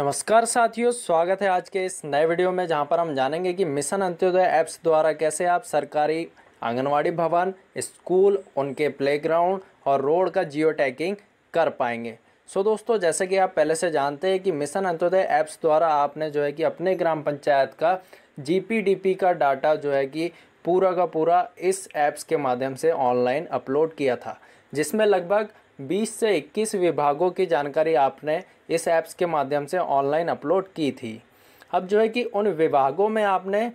नमस्कार साथियों स्वागत है आज के इस नए वीडियो में जहां पर हम जानेंगे कि मिशन अंत्योदय ऐप्स द्वारा कैसे आप सरकारी आंगनवाड़ी भवन स्कूल उनके प्लेग्राउंड और रोड का जियो टैगिंग कर पाएंगे सो दोस्तों जैसे कि आप पहले से जानते हैं कि मिशन अंत्योदय ऐप्स द्वारा आपने जो है कि अपने ग्राम पंचायत का जी का डाटा जो है कि पूरा का पूरा इस ऐप्स के माध्यम से ऑनलाइन अपलोड किया था जिसमें लगभग 20 से 21 विभागों की जानकारी आपने इस ऐप्स के माध्यम से ऑनलाइन अपलोड की थी अब जो है कि उन विभागों में आपने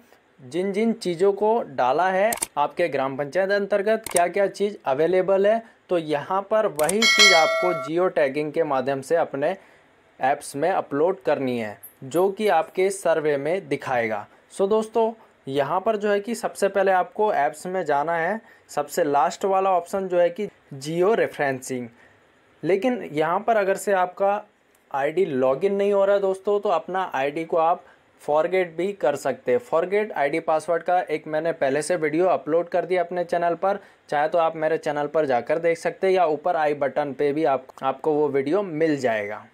जिन जिन चीज़ों को डाला है आपके ग्राम पंचायत अंतर्गत क्या क्या चीज़ अवेलेबल है तो यहाँ पर वही चीज़ आपको जियो टैगिंग के माध्यम से अपने ऐप्स में अपलोड करनी है जो कि आपके सर्वे में दिखाएगा सो दोस्तों यहाँ पर जो है कि सबसे पहले आपको ऐप्स में जाना है सबसे लास्ट वाला ऑप्शन जो है कि जियो रेफरेंसिंग लेकिन यहाँ पर अगर से आपका आईडी लॉगिन नहीं हो रहा दोस्तों तो अपना आईडी को आप फॉरगेट भी कर सकते हैं फॉरगेट आईडी पासवर्ड का एक मैंने पहले से वीडियो अपलोड कर दिया अपने चैनल पर चाहे तो आप मेरे चैनल पर जाकर देख सकते हैं या ऊपर आई बटन पे भी आप आपको वो वीडियो मिल जाएगा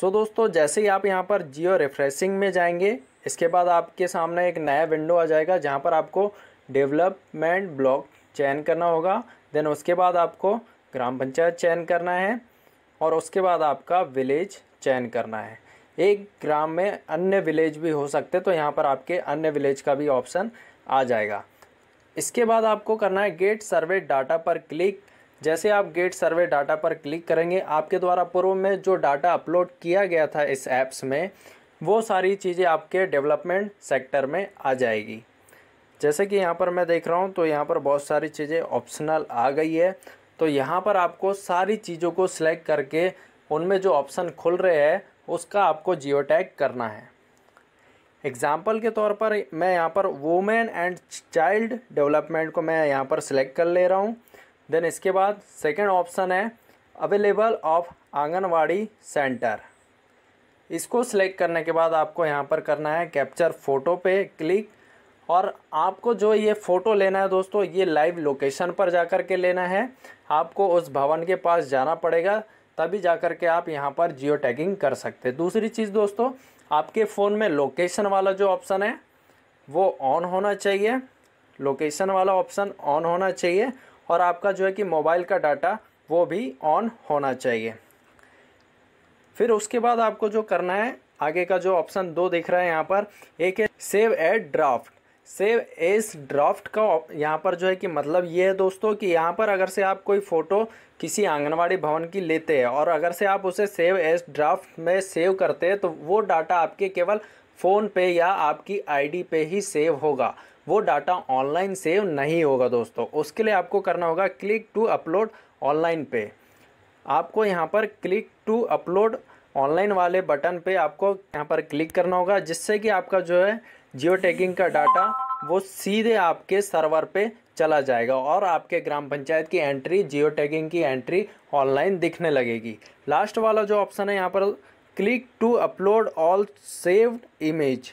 सो so दोस्तों जैसे ही आप यहाँ पर जियो रिफ्रेशिंग में जाएंगे इसके बाद आपके सामने एक नया विंडो आ जाएगा जहाँ पर आपको डेवलपमेंट ब्लॉक चयन करना होगा देन उसके बाद आपको ग्राम पंचायत चयन करना है और उसके बाद आपका विलेज चयन करना है एक ग्राम में अन्य विलेज भी हो सकते तो यहाँ पर आपके अन्य विलेज का भी ऑप्शन आ जाएगा इसके बाद आपको करना है गेट सर्वे डाटा पर क्लिक जैसे आप गेट सर्वे डाटा पर क्लिक करेंगे आपके द्वारा पूर्व में जो डाटा अपलोड किया गया था इस ऐप्स में वो सारी चीज़ें आपके डेवलपमेंट सेक्टर में आ जाएगी जैसे कि यहाँ पर मैं देख रहा हूँ तो यहाँ पर बहुत सारी चीज़ें ऑप्शनल आ गई है तो यहाँ पर आपको सारी चीज़ों को सिलेक्ट करके उनमें जो ऑप्शन खुल रहे हैं उसका आपको जियो टैग करना है एग्ज़ाम्पल के तौर पर मैं यहाँ पर वोमेन एंड चाइल्ड डेवलपमेंट को मैं यहाँ पर सिलेक्ट कर ले रहा हूँ देन इसके बाद सेकेंड ऑप्शन है अवेलेबल ऑफ आंगनवाड़ी सेंटर इसको सिलेक्ट करने के बाद आपको यहाँ पर करना है कैप्चर फ़ोटो पे क्लिक और आपको जो ये फ़ोटो लेना है दोस्तों ये लाइव लोकेशन पर जा कर के लेना है आपको उस भवन के पास जाना पड़ेगा तभी जा कर के आप यहाँ पर जियो टैगिंग कर सकते हैं दूसरी चीज़ दोस्तों आपके फ़ोन में लोकेशन वाला जो ऑप्शन है वो ऑन होना चाहिए लोकेशन वाला ऑप्शन ऑन होना चाहिए और आपका जो है कि मोबाइल का डाटा वो भी ऑन होना चाहिए फिर उसके बाद आपको जो करना है आगे का जो ऑप्शन दो दिख रहा है यहाँ पर एक है save as draft save as draft का यहाँ पर जो है कि मतलब ये है दोस्तों कि यहाँ पर अगर से आप कोई फ़ोटो किसी आंगनवाड़ी भवन की लेते हैं और अगर से आप उसे सेव एस ड्राफ्ट में सेव करते हैं तो वो डाटा आपके केवल फ़ोन पे या आपकी आईडी पे ही सेव होगा वो डाटा ऑनलाइन सेव नहीं होगा दोस्तों उसके लिए आपको करना होगा क्लिक टू अपलोड ऑनलाइन पे आपको यहाँ पर क्लिक टू अपलोड ऑनलाइन वाले बटन पे आपको यहाँ पर क्लिक करना होगा जिससे कि आपका जो है जियो टैगिंग का डाटा वो सीधे आपके सर्वर पे चला जाएगा और आपके ग्राम पंचायत की एंट्री जियो टैगिंग की एंट्री ऑनलाइन दिखने लगेगी लास्ट वाला जो ऑप्शन है यहाँ पर click to upload all saved image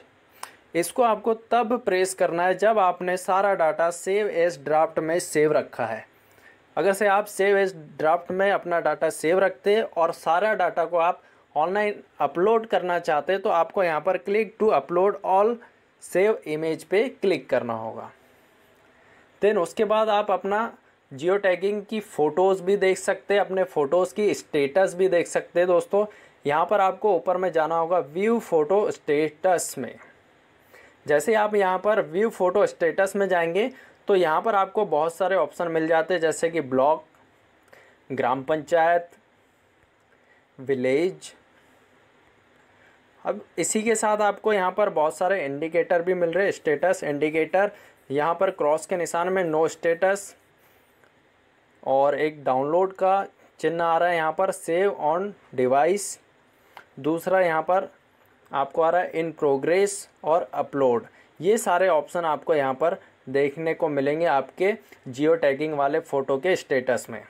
इसको आपको तब प्रेस करना है जब आपने सारा डाटा सेव एस ड्राफ्ट में सेव रखा है अगर से आप सेव एज ड्राफ्ट में अपना डाटा सेव रखते और सारा डाटा को आप ऑनलाइन अपलोड करना चाहते तो आपको यहाँ पर click to upload all save image पे क्लिक करना होगा देन उसके बाद आप अपना जियो टैगिंग की फ़ोटोज़ भी देख सकते अपने फ़ोटोज़ की स्टेटस भी देख सकते दोस्तों यहाँ पर आपको ऊपर में जाना होगा व्यू फ़ोटो स्टेटस में जैसे आप यहाँ पर व्यू फ़ोटो स्टेटस में जाएंगे तो यहाँ पर आपको बहुत सारे ऑप्शन मिल जाते हैं जैसे कि ब्लॉक ग्राम पंचायत विलेज अब इसी के साथ आपको यहाँ पर बहुत सारे इंडिकेटर भी मिल रहे हैं स्टेटस इंडिकेटर यहाँ पर क्रॉस के निशान में नो स्टेटस और एक डाउनलोड का चिन्ह आ रहा है यहाँ पर सेव ऑन डिवाइस दूसरा यहाँ पर आपको आ रहा है इन प्रोग्रेस और अपलोड ये सारे ऑप्शन आपको यहाँ पर देखने को मिलेंगे आपके जियो टैगिंग वाले फ़ोटो के स्टेटस में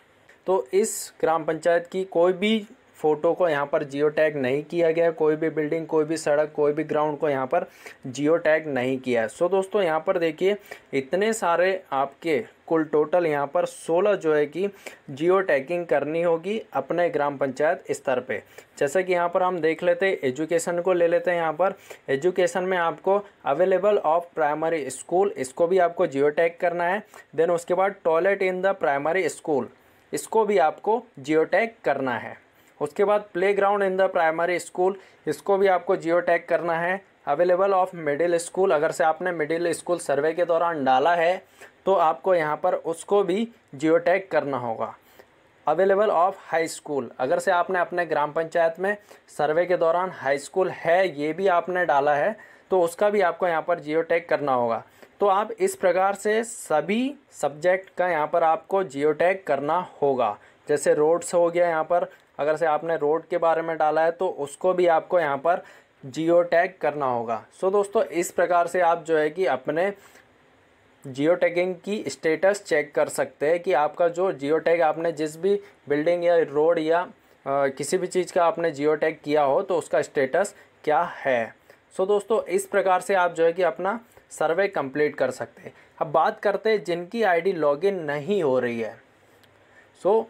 तो इस ग्राम पंचायत की कोई भी फ़ोटो को यहाँ पर जियो टैग नहीं किया गया कोई भी बिल्डिंग कोई भी सड़क कोई भी ग्राउंड को यहाँ पर जियो टैग नहीं किया है सो दोस्तों यहाँ पर देखिए इतने सारे आपके कुल टोटल यहाँ पर 16 जो है कि जियो टैगिंग करनी होगी अपने ग्राम पंचायत स्तर पे जैसे कि यहाँ पर हम देख लेते हैं एजुकेशन को ले लेते हैं यहाँ पर एजुकेशन में आपको अवेलेबल ऑफ प्राइमरी स्कूल इसको भी आपको जियो टैग करना है देन उसके बाद toilet in the primary school इसको भी आपको जियो टैग करना है उसके बाद playground in the primary school इसको भी आपको जियो टैग करना है अवेलेबल ऑफ मिडिल स्कूल अगर से आपने मिडिल स्कूल सर्वे के दौरान डाला है तो आपको यहाँ पर उसको भी जियो टैग करना होगा अवेलेबल ऑफ हाई स्कूल अगर से आपने अपने ग्राम पंचायत में सर्वे के दौरान हाई स्कूल है ये भी आपने डाला है तो उसका भी आपको यहाँ पर जियो टैग करना होगा तो आप इस प्रकार से सभी सब्जेक्ट का यहाँ पर आपको जियो टैग करना होगा जैसे रोड्स हो गया यहाँ पर अगर से आपने रोड के बारे में डाला है तो उसको भी आपको यहाँ पर जियो टैग करना होगा सो दोस्तों इस प्रकार से आप जो है कि अपने जियो टैगिंग की स्टेटस चेक कर सकते हैं कि आपका जो जियो टैग आपने जिस भी बिल्डिंग या रोड या आ, किसी भी चीज़ का आपने जियो टैग किया हो तो उसका स्टेटस क्या है सो so दोस्तों इस प्रकार से आप जो है कि अपना सर्वे कंप्लीट कर सकते हैं अब बात करते हैं जिनकी आईडी लॉगिन नहीं हो रही है सो so,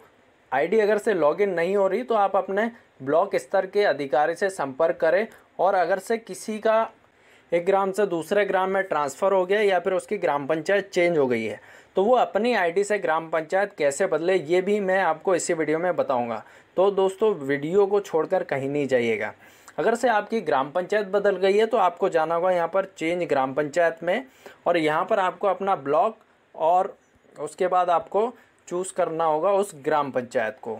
आईडी अगर से लॉगिन नहीं हो रही तो आप अपने ब्लॉक स्तर के अधिकारी से संपर्क करें और अगर से किसी का एक ग्राम से दूसरे ग्राम में ट्रांसफ़र हो गया या फिर उसकी ग्राम पंचायत चेंज हो गई है तो वो अपनी आईडी से ग्राम पंचायत कैसे बदले ये भी मैं आपको इसी वीडियो में बताऊंगा तो दोस्तों वीडियो को छोड़कर कहीं नहीं जाइएगा अगर से आपकी ग्राम पंचायत बदल गई है तो आपको जाना होगा यहाँ पर चेंज ग्राम पंचायत में और यहाँ पर आपको अपना ब्लॉक और उसके बाद आपको चूज़ करना होगा उस ग्राम पंचायत को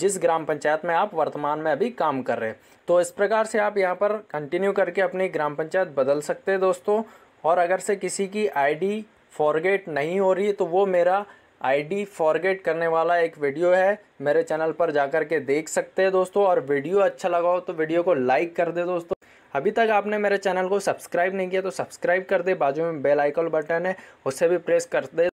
जिस ग्राम पंचायत में आप वर्तमान में अभी काम कर रहे हैं तो इस प्रकार से आप यहाँ पर कंटिन्यू करके अपनी ग्राम पंचायत बदल सकते हैं दोस्तों और अगर से किसी की आईडी फॉरगेट नहीं हो रही है तो वो मेरा आईडी फॉरगेट करने वाला एक वीडियो है मेरे चैनल पर जाकर के देख सकते हैं दोस्तों और वीडियो अच्छा लगा हो तो वीडियो को लाइक कर दे दोस्तों अभी तक आपने मेरे चैनल को सब्सक्राइब नहीं किया तो सब्सक्राइब कर दे बाजू में बेल आइकन बटन है उससे भी प्रेस कर दे